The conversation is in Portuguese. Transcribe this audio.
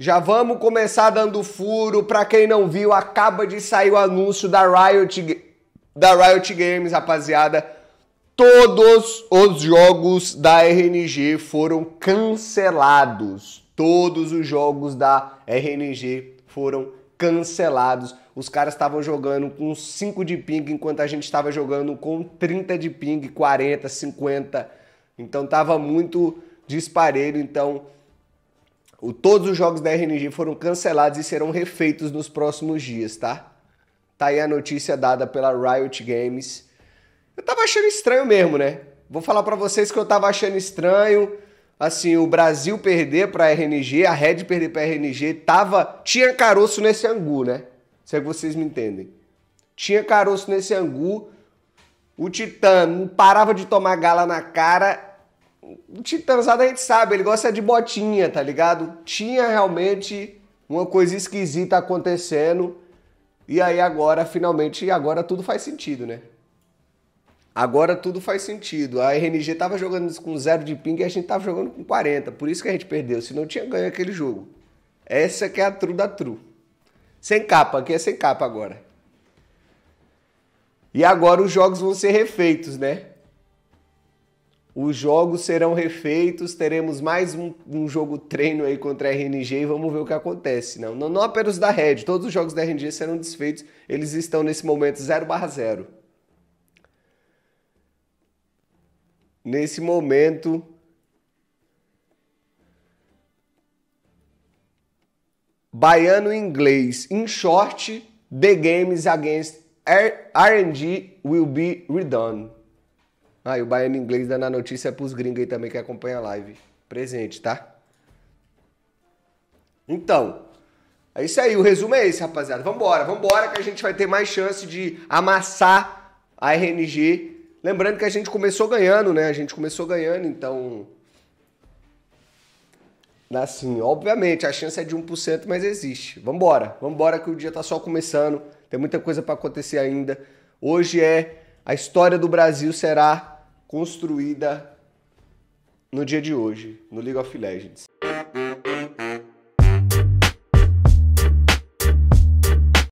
Já vamos começar dando furo. Para quem não viu, acaba de sair o anúncio da Riot, da Riot Games, rapaziada. Todos os jogos da RNG foram cancelados. Todos os jogos da RNG foram cancelados. Os caras estavam jogando com 5 de ping, enquanto a gente estava jogando com 30 de ping, 40, 50. Então tava muito disparelho. Então todos os jogos da RNG foram cancelados e serão refeitos nos próximos dias, tá? Tá aí a notícia dada pela Riot Games. Eu tava achando estranho mesmo, né? Vou falar para vocês que eu tava achando estranho, assim, o Brasil perder pra RNG, a Red perder pra RNG, tava... Tinha caroço nesse angu, né? Se é que vocês me entendem. Tinha caroço nesse angu, o Titã não parava de tomar gala na cara o Titãzada a gente sabe, ele gosta de botinha, tá ligado? Tinha realmente uma coisa esquisita acontecendo. E aí agora, finalmente, agora tudo faz sentido, né? Agora tudo faz sentido. A RNG tava jogando com zero de ping e a gente tava jogando com 40. Por isso que a gente perdeu, senão tinha ganho aquele jogo. Essa que é a tru da tru. Sem capa, aqui é sem capa agora. E agora os jogos vão ser refeitos, né? Os jogos serão refeitos, teremos mais um, um, jogo treino aí contra a RNG e vamos ver o que acontece. Não, né? não, não apenas da Red, todos os jogos da RNG serão desfeitos, eles estão nesse momento 0/0. Nesse momento, Baiano inglês. In short, the games against RNG will be redone. Ah, e o Baiano Inglês dando a notícia pros gringos aí também que acompanha a live. Presente, tá? Então, é isso aí. O resumo é esse, rapaziada. Vambora, vambora que a gente vai ter mais chance de amassar a RNG. Lembrando que a gente começou ganhando, né? A gente começou ganhando, então... Assim, obviamente, a chance é de 1%, mas existe. Vambora, vambora que o dia tá só começando. Tem muita coisa para acontecer ainda. Hoje é a história do Brasil será construída no dia de hoje, no League of Legends.